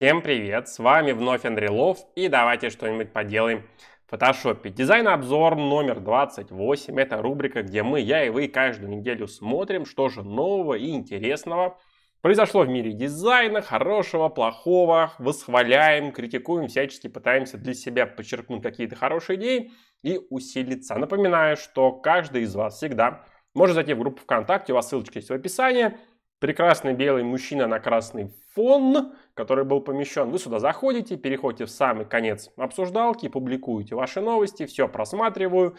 Всем привет, с вами вновь Андрей Лов и давайте что-нибудь поделаем в фотошопе. Дизайн-обзор номер 28, это рубрика, где мы, я и вы каждую неделю смотрим, что же нового и интересного произошло в мире дизайна, хорошего, плохого, восхваляем, критикуем, всячески пытаемся для себя подчеркнуть какие-то хорошие идеи и усилиться. Напоминаю, что каждый из вас всегда может зайти в группу ВКонтакте, у вас ссылочка есть в описании, прекрасный белый мужчина на красный фон, который был помещен. Вы сюда заходите, переходите в самый конец обсуждалки, публикуете ваши новости, все просматриваю.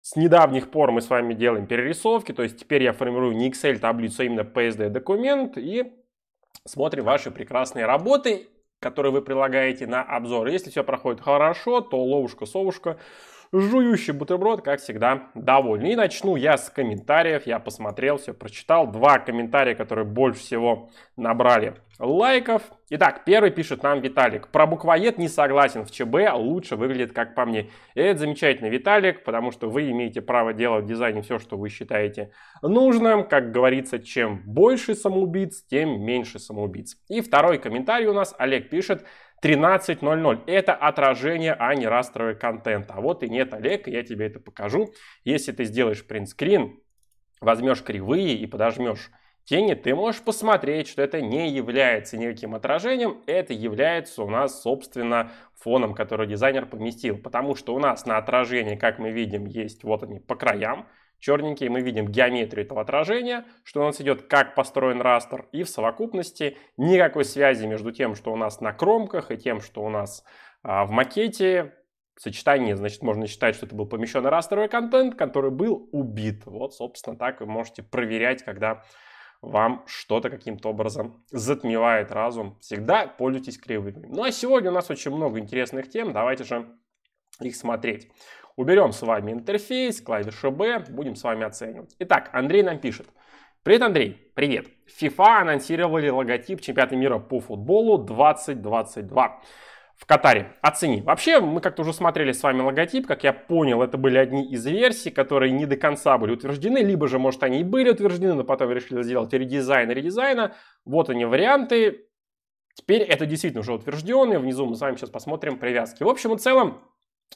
С недавних пор мы с вами делаем перерисовки, то есть теперь я формирую не Excel таблицу, а именно PSD документ и смотрим ваши прекрасные работы, которые вы прилагаете на обзор. Если все проходит хорошо, то ловушка-совушка, жующий бутерброд, как всегда, довольный. И начну я с комментариев. Я посмотрел, все прочитал. Два комментария, которые больше всего набрали лайков. Итак, первый пишет нам Виталик. Про буквоед не согласен. В ЧБ лучше выглядит, как по мне. И это замечательно, Виталик, потому что вы имеете право делать в дизайне все, что вы считаете нужным. Как говорится, чем больше самоубийц, тем меньше самоубийц. И второй комментарий у нас Олег пишет. 13.00. Это отражение, а не растровый контент. А вот и нет, Олег, я тебе это покажу. Если ты сделаешь принтскрин, возьмешь кривые и подожмешь тени, ты можешь посмотреть, что это не является никаким отражением, это является у нас, собственно, фоном, который дизайнер поместил. Потому что у нас на отражении, как мы видим, есть вот они по краям, черненькие, мы видим геометрию этого отражения, что у нас идет как построен растер, и в совокупности никакой связи между тем, что у нас на кромках, и тем, что у нас а, в макете, сочетание. значит, можно считать, что это был помещенный растеровый контент, который был убит. Вот, собственно, так вы можете проверять, когда вам что-то каким-то образом затмевает разум. Всегда пользуйтесь кривыми. Ну а сегодня у нас очень много интересных тем, давайте же их смотреть. Уберем с вами интерфейс, клавиша B, будем с вами оценивать. Итак, Андрей нам пишет. Привет, Андрей. Привет. FIFA анонсировали логотип чемпионата мира по футболу 2022 в Катаре. Оцени. Вообще, мы как-то уже смотрели с вами логотип. Как я понял, это были одни из версий, которые не до конца были утверждены. Либо же, может, они и были утверждены, но потом решили сделать редизайн редизайна. Вот они варианты. Теперь это действительно уже утвержденные. Внизу мы с вами сейчас посмотрим привязки. В общем и целом,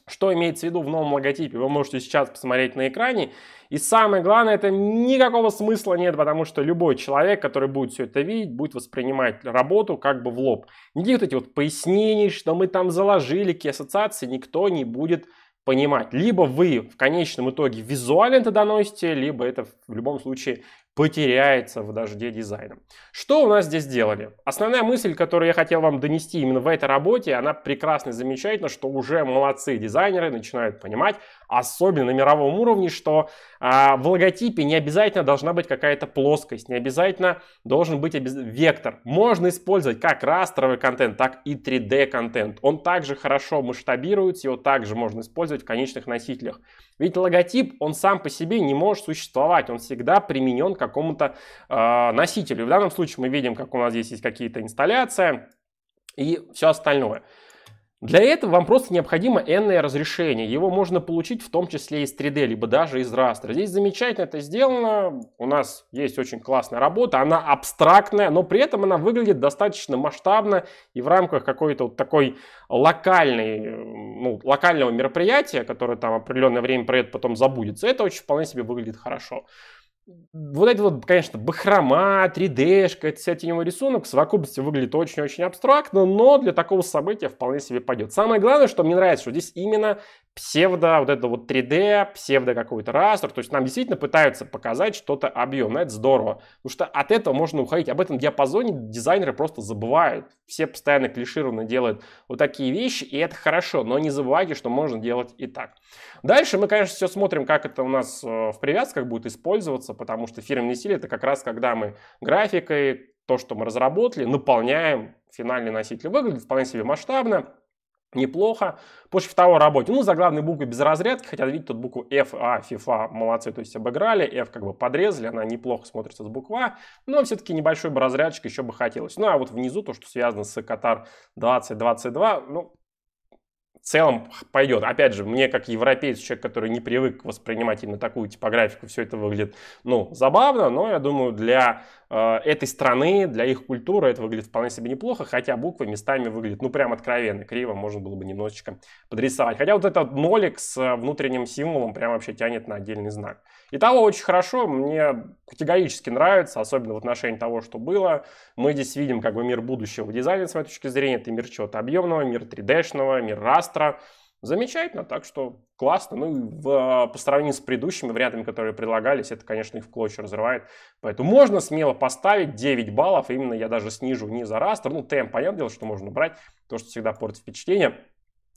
что имеется в виду в новом логотипе? Вы можете сейчас посмотреть на экране. И самое главное, это никакого смысла нет, потому что любой человек, который будет все это видеть, будет воспринимать работу как бы в лоб. Никаких вот этих вот пояснений, что мы там заложили, какие ассоциации, никто не будет понимать. Либо вы в конечном итоге визуально это доносите, либо это в любом случае потеряется в дожде дизайна. Что у нас здесь делали? Основная мысль, которую я хотел вам донести именно в этой работе, она прекрасно замечательна, что уже молодцы дизайнеры начинают понимать, особенно на мировом уровне, что а, в логотипе не обязательно должна быть какая-то плоскость, не обязательно должен быть обез... вектор. Можно использовать как растровый контент, так и 3D контент. Он также хорошо масштабируется, его также можно использовать в конечных носителях. Ведь логотип, он сам по себе не может существовать, он всегда применен к какому-то э, носителю. в данном случае мы видим, как у нас здесь есть какие-то инсталляции и все остальное. Для этого вам просто необходимо n разрешение. Его можно получить в том числе из 3D, либо даже из растра. Здесь замечательно это сделано. У нас есть очень классная работа. Она абстрактная, но при этом она выглядит достаточно масштабно. И в рамках какой-то вот такой локальной, ну, локального мероприятия, которое там определенное время пройдет, потом забудется, это очень вполне себе выглядит хорошо вот это вот, конечно, бахрома, 3D-шка, это вся теневой рисунок в совокупности выглядит очень-очень абстрактно, но для такого события вполне себе пойдет. Самое главное, что мне нравится, что здесь именно псевдо вот это вот 3D, псевдо какой-то растер. То есть нам действительно пытаются показать что-то объемное. Это здорово. Потому что от этого можно уходить. Об этом диапазоне дизайнеры просто забывают. Все постоянно клишированно делают вот такие вещи, и это хорошо. Но не забывайте, что можно делать и так. Дальше мы, конечно, все смотрим, как это у нас э, в привязках будет использоваться, потому что фирменный стиль — это как раз когда мы графикой то, что мы разработали, наполняем финальный носитель. Выглядит вполне себе масштабно, неплохо. в того работе, ну, за главной буквы без разрядки, хотя, видите, тут букву F, А, FIFA, молодцы, то есть обыграли, F как бы подрезали, она неплохо смотрится с буква, но все-таки небольшой бы разрядчик еще бы хотелось. Ну, а вот внизу то, что связано с Катар 2022, ну, в целом пойдет. Опять же, мне как европеец, человек, который не привык воспринимать именно такую типографику, все это выглядит, ну, забавно, но я думаю, для э, этой страны, для их культуры это выглядит вполне себе неплохо, хотя буквы местами выглядят, ну, прям откровенно криво, можно было бы немножечко подрисовать. Хотя вот этот нолик с э, внутренним символом прям вообще тянет на отдельный знак. Итого очень хорошо, мне категорически нравится, особенно в отношении того, что было. Мы здесь видим как бы мир будущего дизайна с моей точки зрения, это мир чего-то объемного, мир 3D-шного, мир раст Астра. Замечательно, так что классно. Ну и в, а, по сравнению с предыдущими вариантами, которые предлагались, это, конечно, их в клочья разрывает. Поэтому можно смело поставить 9 баллов. Именно я даже снижу не за растер. Ну, темп, понятное дело, что можно брать. То, что всегда портит впечатление.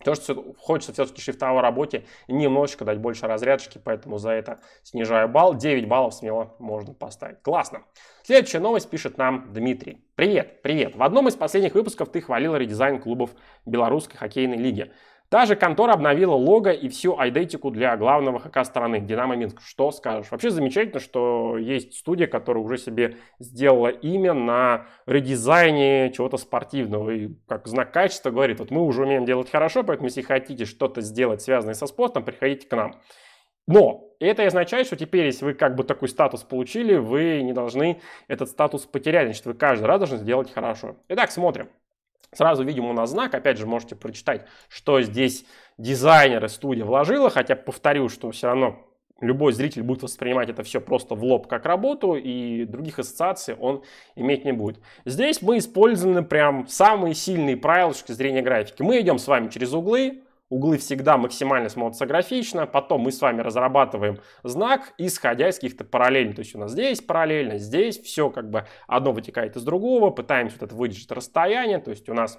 То что хочется все-таки шрифтовой работе немножечко дать больше разрядочки, поэтому за это снижаю балл. 9 баллов смело можно поставить. Классно. Следующая новость пишет нам Дмитрий. Привет, привет. В одном из последних выпусков ты хвалил редизайн клубов Белорусской хоккейной лиги. Та же контора обновила лого и всю айдентику для главного ХК страны, Динамо Минск. Что скажешь? Вообще замечательно, что есть студия, которая уже себе сделала имя на редизайне чего-то спортивного. И как знак качества говорит, вот мы уже умеем делать хорошо, поэтому если хотите что-то сделать, связанное со спортом, приходите к нам. Но это означает, что теперь, если вы как бы такой статус получили, вы не должны этот статус потерять. Значит, вы каждый раз должны сделать хорошо. Итак, смотрим. Сразу видим у нас знак, опять же можете прочитать, что здесь дизайнеры студия вложила, хотя повторю, что все равно любой зритель будет воспринимать это все просто в лоб как работу, и других ассоциаций он иметь не будет. Здесь мы использованы прям самые сильные правила с точки зрения графики. Мы идем с вами через углы, углы всегда максимально смотрятся графично, потом мы с вами разрабатываем знак, исходя из каких-то параллелей, то есть у нас здесь параллельно, здесь все как бы одно вытекает из другого, пытаемся вот это выдержать расстояние, то есть у нас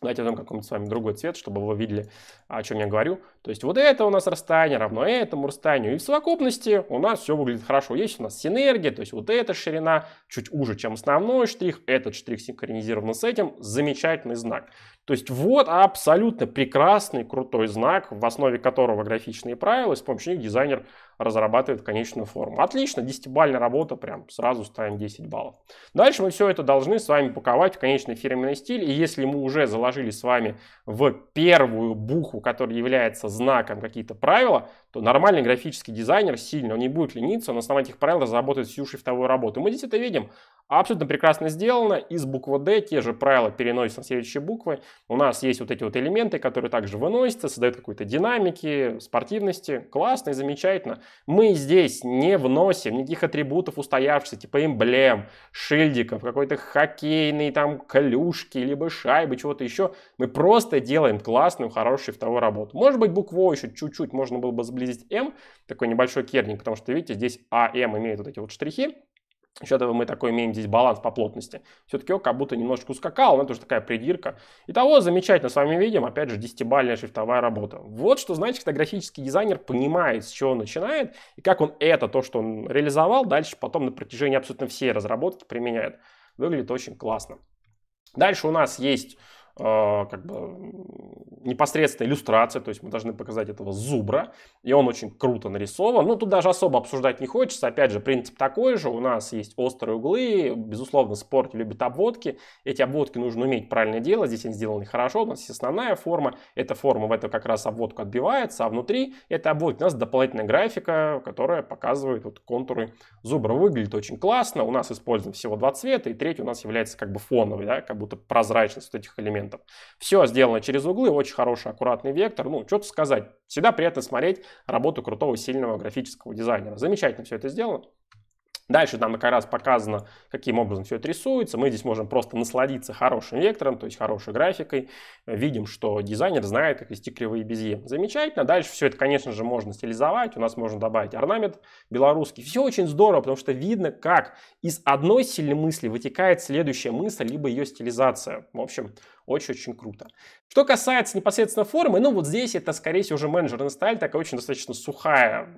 Давайте возьмем какой-нибудь с вами другой цвет, чтобы вы видели, о чем я говорю. То есть вот это у нас расстояние равно этому расстоянию. И в совокупности у нас все выглядит хорошо. Есть у нас синергия, то есть вот эта ширина чуть уже, чем основной штрих. Этот штрих синхронизирован с этим. Замечательный знак. То есть вот абсолютно прекрасный, крутой знак, в основе которого графичные правила, и с помощью них дизайнер разрабатывает конечную форму. Отлично, 10-бальная работа, прям сразу ставим 10 баллов. Дальше мы все это должны с вами паковать в конечный фирменный стиль, и если мы уже заложили с вами в первую букву, которая является знаком какие-то правила, то нормальный графический дизайнер сильно, он не будет лениться, он на этих правил разработает всю шрифтовую работу. Мы здесь это видим, абсолютно прекрасно сделано, из буквы D те же правила переносятся на следующие буквы, у нас есть вот эти вот элементы, которые также выносятся, создают какой-то динамики, спортивности. Классно и замечательно. Мы здесь не вносим никаких атрибутов устоявшихся, типа эмблем, шильдиков, какой-то хоккейный там колюшки, либо шайбы, чего-то еще. Мы просто делаем классную, хорошую вторую работу. Может быть, букву еще чуть-чуть можно было бы сблизить М, такой небольшой керник, потому что, видите, здесь АМ имеет вот эти вот штрихи. Счет этого мы такой имеем здесь баланс по плотности. Все-таки он как будто немножечко ускакал, но это уже такая придирка. Итого замечательно с вами видим, опять же, 10-бальная шрифтовая работа. Вот что значит, когда графический дизайнер понимает, с чего он начинает, и как он это, то, что он реализовал, дальше потом на протяжении абсолютно всей разработки применяет. Выглядит очень классно. Дальше у нас есть а, как бы непосредственно иллюстрация, то есть мы должны показать этого зубра, и он очень круто нарисован. Ну, тут даже особо обсуждать не хочется, опять же, принцип такой же, у нас есть острые углы, безусловно, спорт любит обводки, эти обводки нужно уметь правильно делать, здесь они сделаны хорошо, у нас есть основная форма, эта форма в эту как раз обводку отбивается, а внутри этой обводки у нас дополнительная графика, которая показывает вот контуры зубра. Выглядит очень классно, у нас использовано всего два цвета, и третий у нас является как бы фоновый, да, как будто прозрачность вот этих элементов элементов. Все сделано через углы, очень хороший, аккуратный вектор. Ну, что-то сказать. Всегда приятно смотреть работу крутого, сильного графического дизайнера. Замечательно все это сделано. Дальше нам как раз показано, каким образом все это рисуется. Мы здесь можем просто насладиться хорошим вектором, то есть хорошей графикой. Видим, что дизайнер знает, как вести кривые безе. Замечательно. Дальше все это, конечно же, можно стилизовать. У нас можно добавить орнамент белорусский. Все очень здорово, потому что видно, как из одной сильной мысли вытекает следующая мысль, либо ее стилизация. В общем, очень-очень круто. Что касается непосредственно формы, ну вот здесь это, скорее всего, уже менеджерная сталь, такая очень достаточно сухая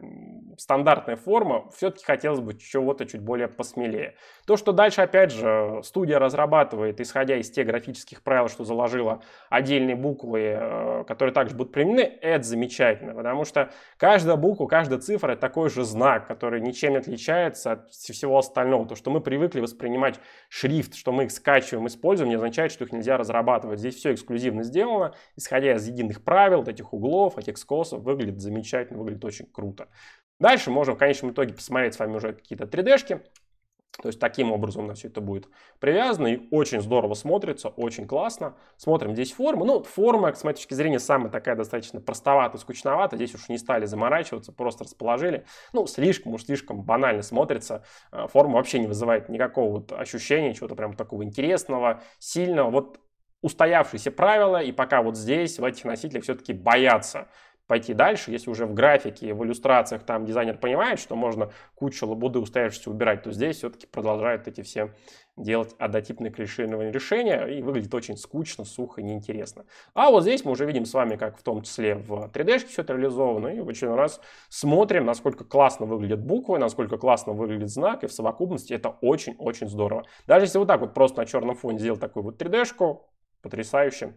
стандартная форма, все-таки хотелось бы чего-то чуть более посмелее. То, что дальше, опять же, студия разрабатывает, исходя из тех графических правил, что заложила отдельные буквы, э, которые также будут применены, это замечательно, потому что каждая буква, каждая цифра — это такой же знак, который ничем не отличается от всего остального. То, что мы привыкли воспринимать шрифт, что мы их скачиваем, используем, не означает, что их нельзя разрабатывать. Здесь все эксклюзивно сделано, исходя из единых правил, этих углов, этих скосов, выглядит замечательно, выглядит очень круто. Дальше можем в конечном итоге посмотреть с вами уже какие-то 3D-шки. То есть таким образом у нас все это будет привязано и очень здорово смотрится, очень классно. Смотрим здесь форму, Ну, форма, с моей точки зрения, самая такая достаточно простоватая, скучновата. Здесь уж не стали заморачиваться, просто расположили. Ну, слишком уж слишком банально смотрится. А, форма вообще не вызывает никакого вот ощущения, чего-то прям такого интересного, сильного. Вот устоявшиеся правила, и пока вот здесь, в этих носителях все-таки боятся пойти дальше, если уже в графике, в иллюстрациях там дизайнер понимает, что можно кучу лабуды устоявшихся убирать, то здесь все-таки продолжают эти все делать однотипные клишированные решения и выглядит очень скучно, сухо неинтересно. А вот здесь мы уже видим с вами, как в том числе в 3D-шке все это реализовано, и в очередной раз смотрим, насколько классно выглядят буквы, насколько классно выглядит знак, и в совокупности это очень-очень здорово. Даже если вот так вот просто на черном фоне сделать такую вот 3D-шку, потрясающе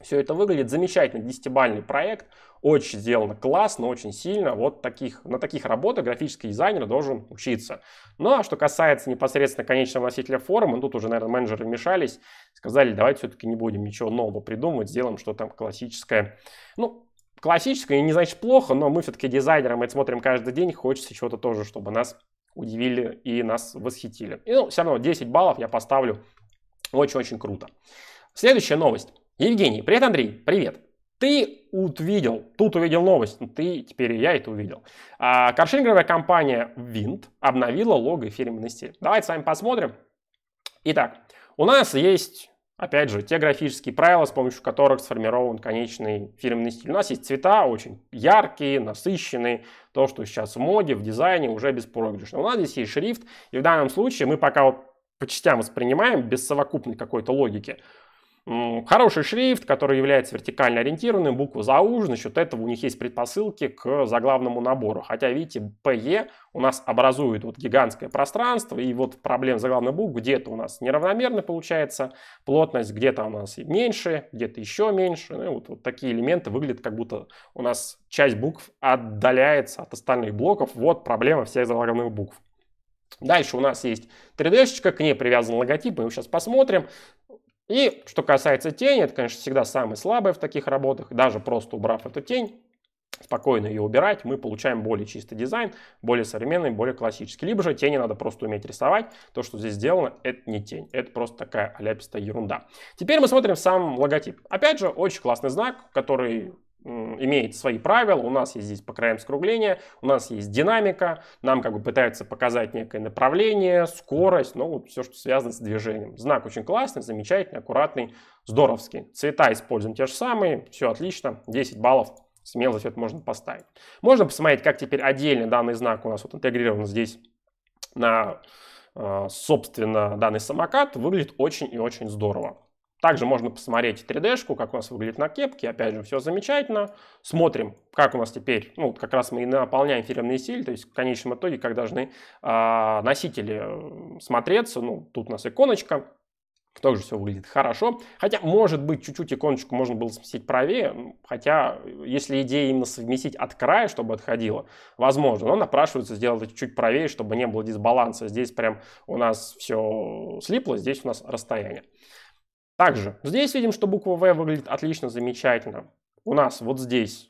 все это выглядит замечательно, десятибальный проект, очень сделано классно, очень сильно. Вот таких, на таких работах графический дизайнер должен учиться. Ну а что касается непосредственно конечного носителя форума, тут уже, наверное, менеджеры вмешались, сказали, давайте все-таки не будем ничего нового придумывать, сделаем что-то классическое. Ну, классическое не значит плохо, но мы все-таки дизайнеры, мы это смотрим каждый день, хочется чего-то тоже, чтобы нас удивили и нас восхитили. И, ну, все равно 10 баллов я поставлю. Очень-очень круто. Следующая новость. Евгений, привет, Андрей, привет. Ты увидел, тут увидел новость, ты, теперь и я это увидел. А, каршеринговая компания Wind обновила лого фирменности. Давайте с вами посмотрим. Итак, у нас есть Опять же, те графические правила, с помощью которых сформирован конечный фирменный стиль. У нас есть цвета очень яркие, насыщенные. То, что сейчас в моде, в дизайне, уже беспроигрышно. У нас здесь есть шрифт, и в данном случае мы пока вот по частям воспринимаем без совокупной какой-то логики. Хороший шрифт, который является вертикально ориентированным, буквы заужены, счет этого у них есть предпосылки к заглавному набору. Хотя, видите, PE у нас образует вот гигантское пространство, и вот проблем заглавных букв где-то у нас неравномерно получается, плотность где-то у нас меньше, где-то еще меньше. Ну, вот, вот такие элементы выглядят, как будто у нас часть букв отдаляется от остальных блоков. Вот проблема всех заглавных букв. Дальше у нас есть 3D-шечка, к ней привязан логотип, мы его сейчас посмотрим. И что касается тени, это, конечно, всегда самое слабое в таких работах. Даже просто убрав эту тень, спокойно ее убирать, мы получаем более чистый дизайн, более современный, более классический. Либо же тени надо просто уметь рисовать. То, что здесь сделано, это не тень. Это просто такая аляпистая ерунда. Теперь мы смотрим сам логотип. Опять же, очень классный знак, который имеет свои правила, у нас есть здесь по краям скругления, у нас есть динамика, нам как бы пытаются показать некое направление, скорость, ну вот все, что связано с движением. Знак очень классный, замечательный, аккуратный, здоровский. Цвета используем те же самые, все отлично, 10 баллов, смело все это можно поставить. Можно посмотреть, как теперь отдельно данный знак у нас вот интегрирован здесь на а, собственно, данный самокат выглядит очень и очень здорово. Также можно посмотреть 3D-шку, как у нас выглядит на кепке. Опять же, все замечательно. Смотрим, как у нас теперь, ну, как раз мы и наполняем фирменные стили, то есть в конечном итоге, как должны а, э, носители смотреться. Ну, тут у нас иконочка, тоже все выглядит хорошо. Хотя, может быть, чуть-чуть иконочку можно было сместить правее. Ну, хотя, если идея именно совместить от края, чтобы отходило, возможно. Но напрашивается сделать это чуть правее, чтобы не было дисбаланса. Здесь прям у нас все слипло, здесь у нас расстояние. Также здесь видим, что буква V выглядит отлично, замечательно. У нас вот здесь.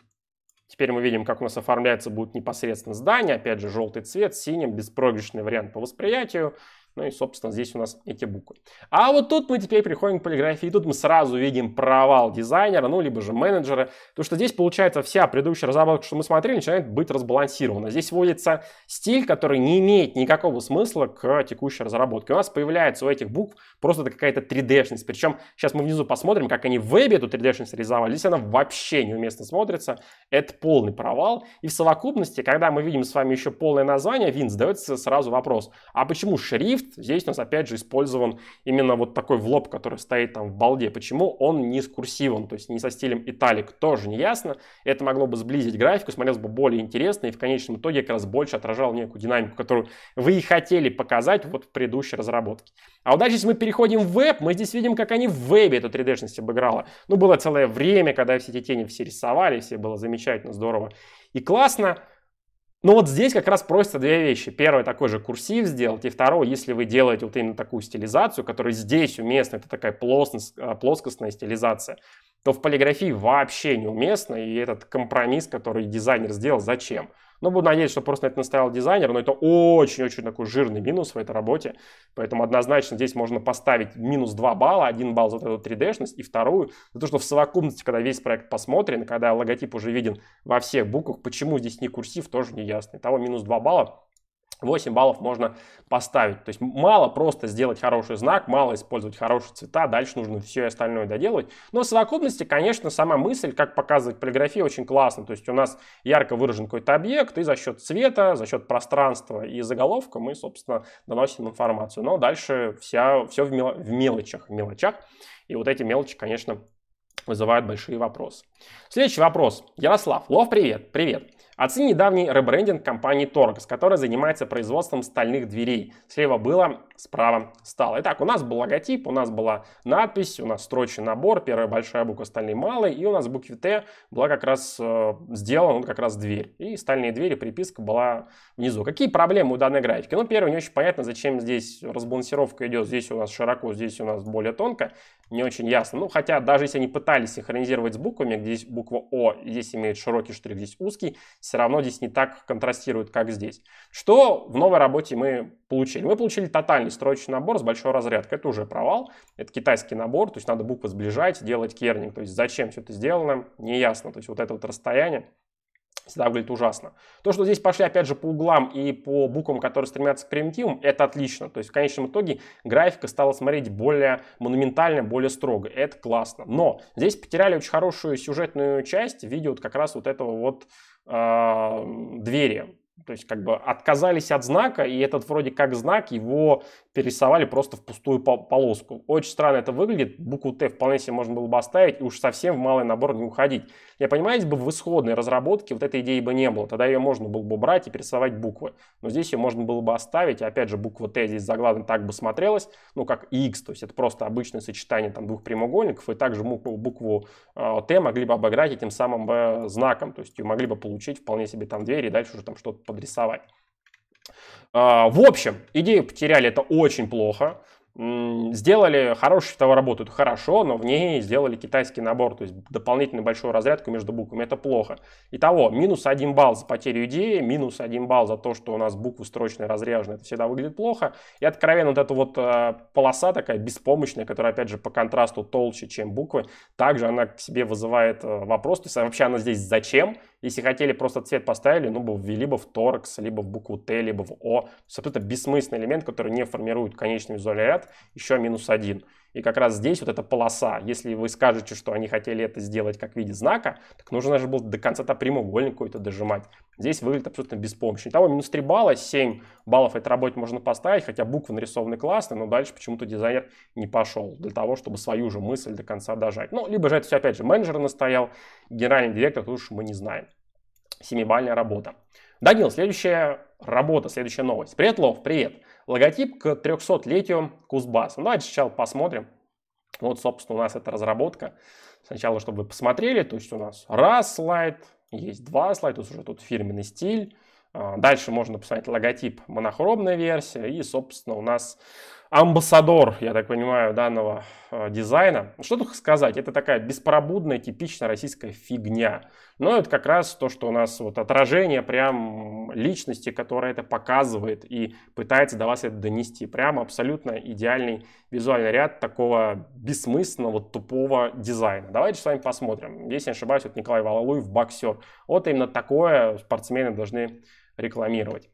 Теперь мы видим, как у нас оформляется будет непосредственно здание. Опять же, желтый цвет, синим, беспроигрышный вариант по восприятию. Ну и, собственно, здесь у нас эти буквы. А вот тут мы теперь приходим к полиграфии. И тут мы сразу видим провал дизайнера, ну, либо же менеджера. то что здесь, получается, вся предыдущая разработка, что мы смотрели, начинает быть разбалансирована. Здесь вводится стиль, который не имеет никакого смысла к текущей разработке. У нас появляется у этих букв Просто это какая-то 3D-шность. Причем сейчас мы внизу посмотрим, как они в вебе эту 3D-шность реализовали. Здесь она вообще неуместно смотрится. Это полный провал. И в совокупности, когда мы видим с вами еще полное название Win, задается сразу вопрос, а почему шрифт здесь у нас опять же использован именно вот такой в лоб, который стоит там в балде? Почему он не с курсивом, то есть не со стилем италик Тоже не ясно. Это могло бы сблизить графику, смотрелось бы более интересно и в конечном итоге как раз больше отражал некую динамику, которую вы и хотели показать вот в предыдущей разработке. А вот дальше, если мы переходим переходим в веб, мы здесь видим, как они в вебе эту 3D-шность обыграла. Ну, было целое время, когда все эти тени все рисовали, все было замечательно, здорово и классно. Но вот здесь как раз просятся две вещи. Первое, такой же курсив сделать. И второе, если вы делаете вот именно такую стилизацию, которая здесь уместна, это такая плоскость, э, плоскостная стилизация, то в полиграфии вообще неуместно. И этот компромисс, который дизайнер сделал, зачем? Ну, буду надеяться, что просто на это настоял дизайнер, но это очень-очень такой жирный минус в этой работе. Поэтому однозначно здесь можно поставить минус 2 балла. один балл за эту 3D-шность и вторую за то, что в совокупности, когда весь проект посмотрен, когда логотип уже виден во всех буквах, почему здесь не курсив, тоже не ясно. Итого минус 2 балла. 8 баллов можно поставить. То есть мало просто сделать хороший знак, мало использовать хорошие цвета, дальше нужно все остальное доделать. Но в совокупности, конечно, сама мысль, как показывать полиграфии, очень классно. То есть у нас ярко выражен какой-то объект, и за счет цвета, за счет пространства и заголовка мы, собственно, доносим информацию. Но дальше вся, все в, мел, в мелочах, в мелочах. И вот эти мелочи, конечно, вызывают большие вопросы. Следующий вопрос. Ярослав, Лов, привет. Привет. Оцени недавний ребрендинг компании Torx, которая занимается производством стальных дверей. Слева было, справа стало. Итак, у нас был логотип, у нас была надпись, у нас строчный набор, первая большая буква, остальные малые, и у нас в букве Т была как раз э, сделана ну, как раз дверь. И стальные двери, приписка была внизу. Какие проблемы у данной графики? Ну, первое, не очень понятно, зачем здесь разбалансировка идет. Здесь у нас широко, здесь у нас более тонко. Не очень ясно. Ну, хотя даже если они пытались синхронизировать с буквами, где здесь буква О, здесь имеет широкий штрих, здесь узкий, все равно здесь не так контрастирует, как здесь. Что в новой работе мы получили? Мы получили тотальный строечный набор с большой разрядкой. Это уже провал. Это китайский набор, то есть надо буквы сближать, делать кернинг. То есть зачем все это сделано, неясно. То есть вот это вот расстояние всегда выглядит ужасно. То, что здесь пошли, опять же, по углам и по буквам, которые стремятся к примитивам, это отлично. То есть в конечном итоге графика стала смотреть более монументально, более строго. Это классно. Но здесь потеряли очень хорошую сюжетную часть в виде вот как раз вот этого вот э, двери. То есть как бы отказались от знака, и этот вроде как знак, его перерисовали просто в пустую полоску. Очень странно это выглядит. Букву Т вполне себе можно было бы оставить и уж совсем в малый набор не уходить. Я понимаю, если бы в исходной разработке вот этой идеи бы не было, тогда ее можно было бы брать и перерисовать буквы. Но здесь ее можно было бы оставить. И опять же, буква Т здесь заглавно так бы смотрелась, ну как X, то есть это просто обычное сочетание там двух прямоугольников, и также букву, букву э, Т могли бы обыграть этим самым э, знаком, то есть ее могли бы получить вполне себе там двери и дальше уже там что-то подрисовать. А, в общем, идею потеряли, это очень плохо. Сделали хорошую того работу, это хорошо, но в ней сделали китайский набор, то есть дополнительную большую разрядку между буквами, это плохо. Итого, минус один балл за потерю идеи, минус один балл за то, что у нас буквы строчные разряжены, это всегда выглядит плохо. И откровенно вот эта вот а, полоса такая беспомощная, которая опять же по контрасту толще, чем буквы, также она к себе вызывает э, вопрос, то есть а вообще она здесь зачем? Если хотели, просто цвет поставили, ну, бы ввели бы в торкс, либо в букву Т, либо в О. То есть бессмысленный элемент, который не формирует конечный визуальный ряд, еще минус один. И как раз здесь вот эта полоса, если вы скажете, что они хотели это сделать как в виде знака, так нужно же было до конца-то прямоугольник какой-то дожимать здесь выглядит абсолютно беспомощно. Итого минус 3 балла, 7 баллов этой работе можно поставить, хотя буквы нарисованы классно, но дальше почему-то дизайнер не пошел для того, чтобы свою же мысль до конца дожать. Ну, либо же это все, опять же, менеджер настоял, генеральный директор, тут уж мы не знаем. Семибальная работа. Данил, следующая работа, следующая новость. Привет, Лов, привет. Логотип к 300-летию Кузбасса. Ну, давайте сначала посмотрим. Вот, собственно, у нас эта разработка. Сначала, чтобы вы посмотрели, то есть у нас раз слайд, есть два слайда, уже тут фирменный стиль. А, дальше можно посмотреть логотип монохромная версия. И, собственно, у нас амбассадор, я так понимаю, данного э, дизайна. Что тут сказать, это такая беспробудная, типичная российская фигня. Но это как раз то, что у нас вот отражение прям личности, которая это показывает и пытается до вас это донести. Прям абсолютно идеальный визуальный ряд такого бессмысленного, тупого дизайна. Давайте с вами посмотрим. Если не ошибаюсь, вот Николай Валалуев, боксер. Вот именно такое спортсмены должны рекламировать.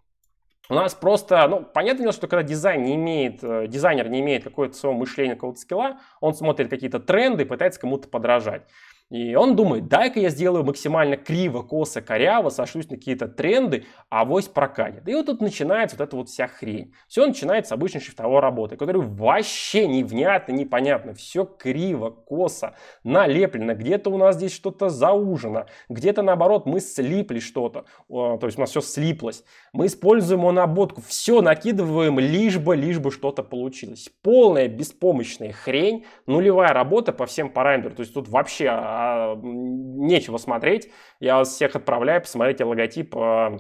У нас просто, ну, понятно дело, что когда дизайн не имеет, э, дизайнер не имеет какое-то своего мышления, какого-то скилла, он смотрит какие-то тренды, и пытается кому-то подражать. И он думает, дай-ка я сделаю максимально криво, косо, коряво, сошлюсь на какие-то тренды, а вось прокатит. И вот тут начинается вот эта вот вся хрень. Все начинается с обычной шифтовой работы, которая вообще невнятно, непонятно. Все криво, косо, налеплено. Где-то у нас здесь что-то заужено, где-то наоборот мы слипли что-то. То есть у нас все слиплось. Мы используем наработку, все накидываем, лишь бы, лишь бы что-то получилось. Полная беспомощная хрень, нулевая работа по всем параметрам. То есть тут вообще а, нечего смотреть. Я вас всех отправляю, посмотрите логотип а,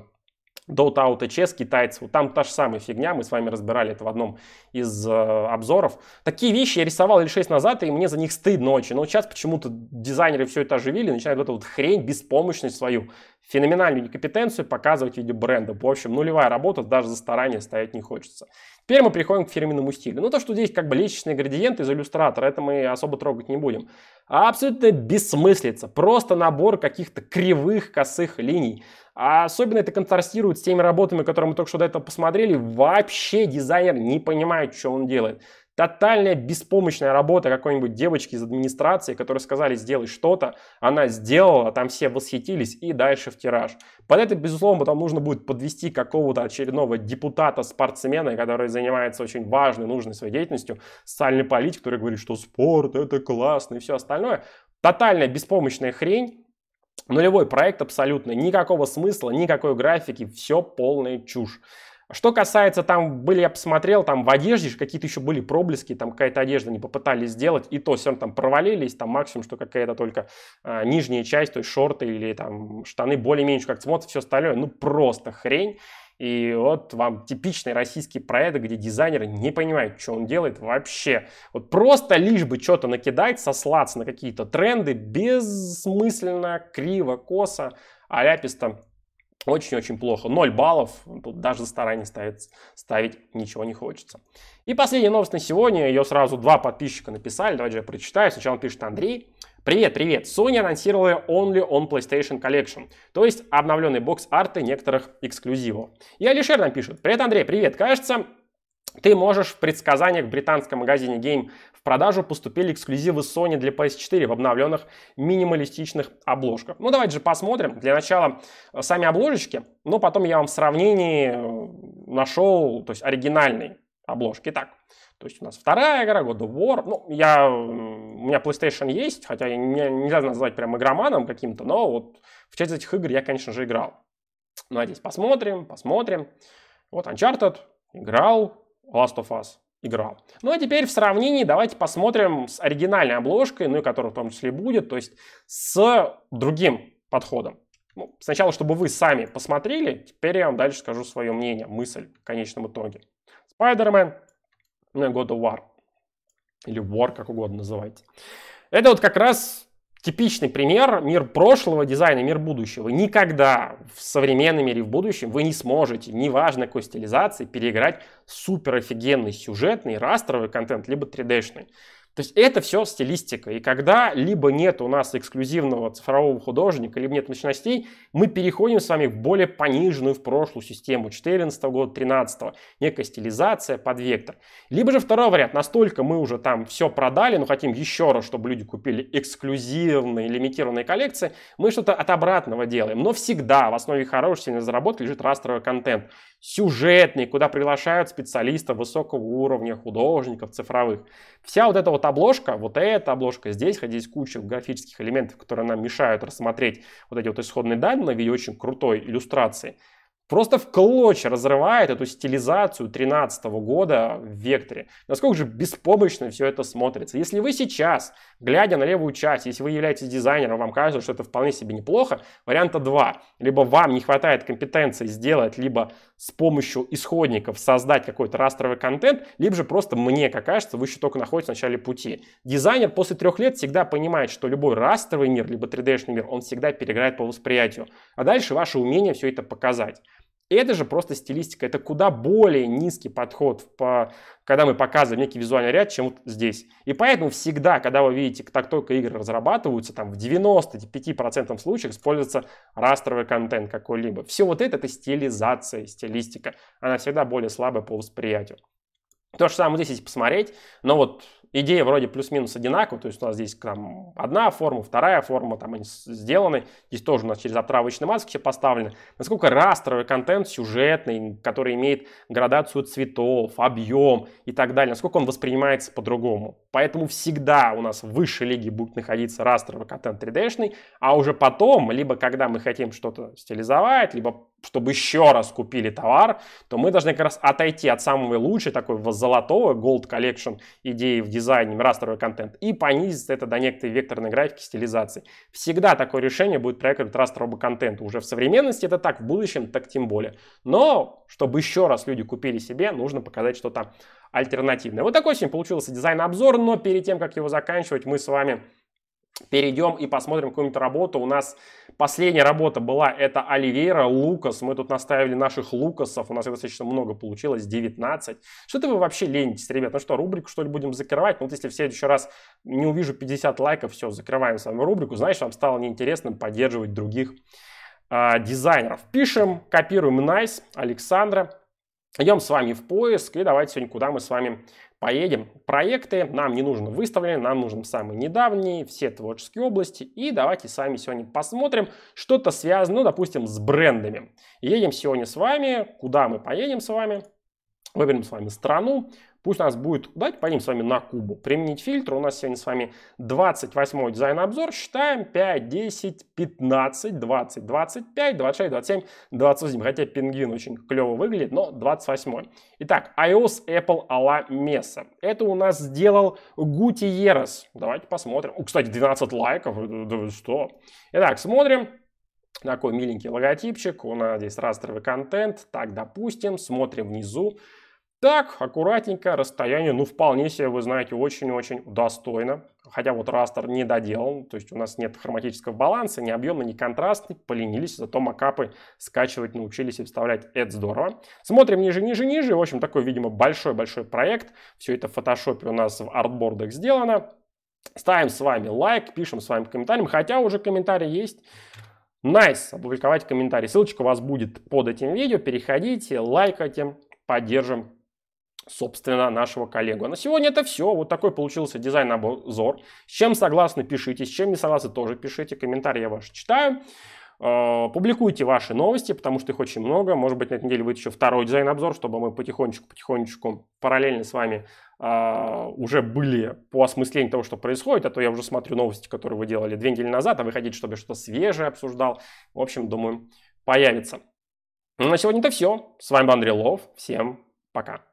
Доутау ТЧС, китайцев. Вот там та же самая фигня, мы с вами разбирали это в одном из э, обзоров. Такие вещи я рисовал лет 6 назад, и мне за них стыдно очень. Но сейчас почему-то дизайнеры все это оживили, начинают вот эту вот хрень, беспомощность свою, феноменальную некомпетенцию показывать в виде бренда. В общем, нулевая работа, даже за старание стоять не хочется. Теперь мы приходим к фирменному стилю. Ну, то, что здесь как бы личный градиент из иллюстратора, это мы особо трогать не будем. абсолютно бессмыслица. Просто набор каких-то кривых, косых линий. А особенно это контрастирует с теми работами, которые мы только что до этого посмотрели. Вообще дизайнер не понимает, что он делает. Тотальная беспомощная работа какой-нибудь девочки из администрации, которая сказали сделать что-то, она сделала, там все восхитились и дальше в тираж. Под это, безусловно, там нужно будет подвести какого-то очередного депутата-спортсмена, который занимается очень важной, нужной своей деятельностью, социальный политик, который говорит, что спорт это классно и все остальное. Тотальная беспомощная хрень, Нулевой проект абсолютно, никакого смысла, никакой графики, все полная чушь. Что касается, там были, я посмотрел, там в одежде какие-то еще были проблески, там какая-то одежда не попытались сделать, и то все равно там провалились, там максимум, что какая-то только э, нижняя часть, то есть шорты или там штаны более-менее как-то смотрятся, все остальное, ну просто хрень. И вот вам типичный российский проект, где дизайнеры не понимают, что он делает вообще. Вот просто лишь бы что-то накидать, сослаться на какие-то тренды, бессмысленно, криво, косо, аляписто. Очень-очень плохо. 0 баллов. Тут даже старание ставить, ставить ничего не хочется. И последняя новость на сегодня. Ее сразу два подписчика написали. Давайте я прочитаю. Сначала пишет Андрей. Привет, привет! Sony анонсировала Only on PlayStation Collection, то есть обновленный бокс-арты некоторых эксклюзивов. И Алишер нам пишет. Привет, Андрей, привет! Кажется, ты можешь в предсказаниях в британском магазине Game в продажу поступили эксклюзивы Sony для PS4 в обновленных минималистичных обложках. Ну давайте же посмотрим. Для начала э, сами обложечки, но потом я вам в сравнении э, нашел, то есть оригинальные обложки. Итак, то есть у нас вторая игра, God of War. Ну, я, у меня PlayStation есть, хотя я не, нельзя назвать прям игроманом каким-то, но вот в часть этих игр я, конечно же, играл. Ну, а здесь посмотрим, посмотрим. Вот Uncharted играл, Last of Us играл. Ну а теперь в сравнении давайте посмотрим с оригинальной обложкой, ну и которая в том числе будет, то есть с другим подходом. Ну, сначала, чтобы вы сами посмотрели, теперь я вам дальше скажу свое мнение, мысль в конечном итоге. Spider-Man ну и God of War. Или War, как угодно называйте. Это вот как раз типичный пример мир прошлого дизайна, мир будущего. Никогда в современном мире, в будущем вы не сможете, неважно какой стилизации, переиграть супер офигенный сюжетный, растровый контент, либо 3D-шный. То есть это все стилистика. И когда либо нет у нас эксклюзивного цифрового художника, либо нет мощностей, мы переходим с вами в более пониженную в прошлую систему 14 -го года, 13 -го, некая стилизация под вектор. Либо же второй вариант, настолько мы уже там все продали, но хотим еще раз, чтобы люди купили эксклюзивные лимитированные коллекции, мы что-то от обратного делаем. Но всегда в основе хорошей заработки лежит растровый контент сюжетный, куда приглашают специалистов высокого уровня, художников, цифровых. Вся вот эта вот обложка, вот эта обложка, здесь, хотя здесь куча графических элементов, которые нам мешают рассмотреть вот эти вот исходные данные в виде очень крутой иллюстрации – просто в клочья разрывает эту стилизацию 13 года в векторе. Насколько же беспомощно все это смотрится. Если вы сейчас, глядя на левую часть, если вы являетесь дизайнером, вам кажется, что это вполне себе неплохо, варианта два. Либо вам не хватает компетенции сделать, либо с помощью исходников создать какой-то растровый контент, либо же просто мне, как кажется, вы еще только находитесь в начале пути. Дизайнер после трех лет всегда понимает, что любой растровый мир, либо 3D-шный мир, он всегда переграет по восприятию. А дальше ваше умение все это показать. Это же просто стилистика, это куда более низкий подход, по, когда мы показываем некий визуальный ряд, чем вот здесь. И поэтому всегда, когда вы видите, как только игры разрабатываются, там в 95% случаев используется растровый контент какой-либо. Все вот это, это стилизация, стилистика. Она всегда более слабая по восприятию. То же самое здесь, если посмотреть, но вот идея вроде плюс-минус одинаковая, то есть у нас здесь там одна форма, вторая форма, там они сделаны, здесь тоже у нас через отравочный маск все поставлены. Насколько растровый контент сюжетный, который имеет градацию цветов, объем и так далее, насколько он воспринимается по-другому. Поэтому всегда у нас в высшей лиге будет находиться растровый контент 3D-шный, а уже потом, либо когда мы хотим что-то стилизовать, либо чтобы еще раз купили товар, то мы должны как раз отойти от самого лучшего, такой золотого Gold Collection идеи в дизайне, дизайнами растровый контент и понизится это до некоторой векторной графики стилизации. Всегда такое решение будет проектировать растровый контент. Уже в современности это так, в будущем так тем более. Но, чтобы еще раз люди купили себе, нужно показать что-то альтернативное. Вот такой сегодня получился дизайн-обзор, но перед тем, как его заканчивать, мы с вами перейдем и посмотрим какую-нибудь работу. У нас последняя работа была, это Оливейра, Лукас. Мы тут наставили наших Лукасов. У нас их достаточно много получилось, 19. Что-то вы вообще ленитесь, ребят. Ну что, рубрику что ли будем закрывать? Ну вот если в следующий раз не увижу 50 лайков, все, закрываем с вами рубрику. Знаешь, вам стало неинтересно поддерживать других э, дизайнеров. Пишем, копируем Nice, Александра. Идем с вами в поиск и давайте сегодня куда мы с вами Поедем. Проекты нам не нужно выставлены, нам нужны самые недавние, все творческие области. И давайте сами сегодня посмотрим что-то связано, ну, допустим, с брендами. Едем сегодня с вами. Куда мы поедем с вами? Выберем с вами страну. Пусть нас будет, давайте пойдем с вами на Кубу. Применить фильтр. У нас сегодня с вами 28 дизайн-обзор. Считаем 5, 10, 15, 20, 25, 26, 27, 28. Хотя пингвин очень клево выглядит, но 28. Итак, iOS Apple a Mesa. Это у нас сделал Gutierrez. Давайте посмотрим. О, кстати, 12 лайков. Да что? Итак, смотрим. Такой миленький логотипчик. У нас здесь растровый контент. Так, допустим, смотрим внизу. Так, аккуратненько, расстояние, ну, вполне себе, вы знаете, очень-очень достойно. Хотя вот растер не доделан, то есть у нас нет хроматического баланса, ни объемный, ни контрастный. Поленились, зато макапы скачивать научились и вставлять. Это здорово. Смотрим ниже, ниже, ниже. В общем, такой, видимо, большой-большой проект. Все это в фотошопе у нас в артбордах сделано. Ставим с вами лайк, пишем с вами комментарий. Хотя уже комментарий есть. Найс, nice, опубликовать комментарий. Ссылочка у вас будет под этим видео. Переходите, лайкайте, поддержим собственно, нашего коллегу. А на сегодня это все. Вот такой получился дизайн-обзор. С чем согласны, пишите. С чем не согласны, тоже пишите. Комментарии я ваши читаю. А, публикуйте ваши новости, потому что их очень много. Может быть, на этой неделе будет еще второй дизайн-обзор, чтобы мы потихонечку-потихонечку параллельно с вами э, уже были по осмыслению того, что происходит. А то я уже смотрю новости, которые вы делали две недели назад, а вы хотите, чтобы я что-то свежее обсуждал. В общем, думаю, появится. Ну, на сегодня это все. С вами был Андрей Лов. Всем пока.